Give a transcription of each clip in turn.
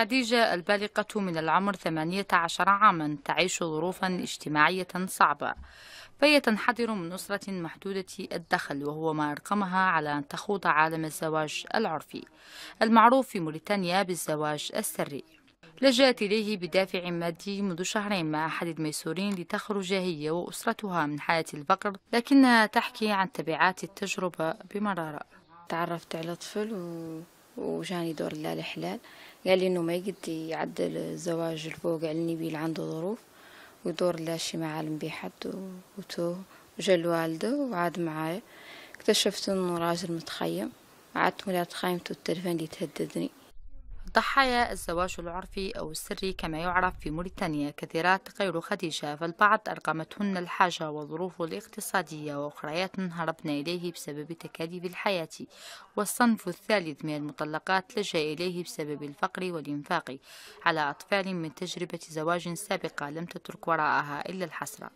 خديجة البالغة من العمر 18 عاما تعيش ظروفا اجتماعية صعبة فهي تنحدر من أسرة محدودة الدخل وهو ما أرقمها على أن تخوض عالم الزواج العرفي المعروف في موريتانيا بالزواج السري لجأت إليه بدافع مادي منذ شهرين مع أحد الميسورين لتخرج هي وأسرتها من حالة الفقر لكنها تحكي عن تبعات التجربة بمرارة تعرفت على طفل و وجاني دور لا الحلال قال لي انه ما يقد يعدل الزواج الفوق على اللي عنده ظروف ودور لا شي ما عالم بيه حد وتوه وجا الوالده وعاد معايا اكتشفت انه راجل متخيم عادت ولا تخيمته التلفون اللي تهددني ضحايا الزواج العرفي أو السري كما يعرف في موريتانيا كثيرات غير خديجة فالبعض أرقمتهن الحاجة والظروف الاقتصادية وأخريات هربن إليه بسبب تكاليف الحياة والصنف الثالث من المطلقات لجأ إليه بسبب الفقر والإنفاق على أطفال من تجربة زواج سابقة لم تترك وراءها إلا الحسرة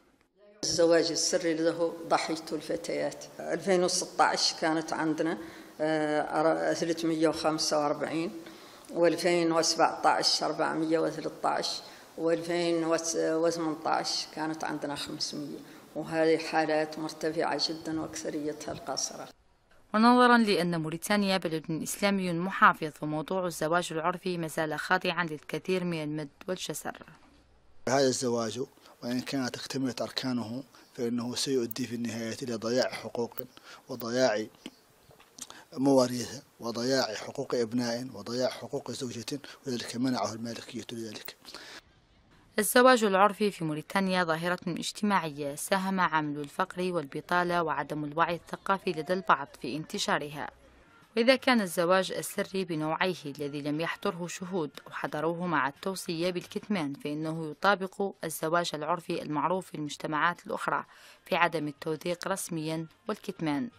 الزواج السري له ضحيته الفتيات 2016 كانت عندنا 345 آه، و2017 413 و2018 كانت عندنا 500 وهذه حالات مرتفعة جدا وأكثريتها القاصرة ونظرا لأن موريتانيا بلد إسلامي محافظ وموضوع الزواج العرفي ما زال خاضعا للكثير من المد والجسر هذا الزواج وإن كانت اكتملت أركانه فإنه سيؤدي في النهاية إلى ضياع حقوق وضياع مواريثه وضياع حقوق ابناء وضياع حقوق زوجة وذلك منعه المالكية لذلك الزواج العرفي في موريتانيا ظاهرة اجتماعية ساهم عامل الفقر والبطالة وعدم الوعي الثقافي لدى البعض في انتشارها وإذا كان الزواج السري بنوعيه الذي لم يحضره شهود وحضروه مع التوصية بالكتمان فإنه يطابق الزواج العرفي المعروف في المجتمعات الأخرى في عدم التوثيق رسميا والكتمان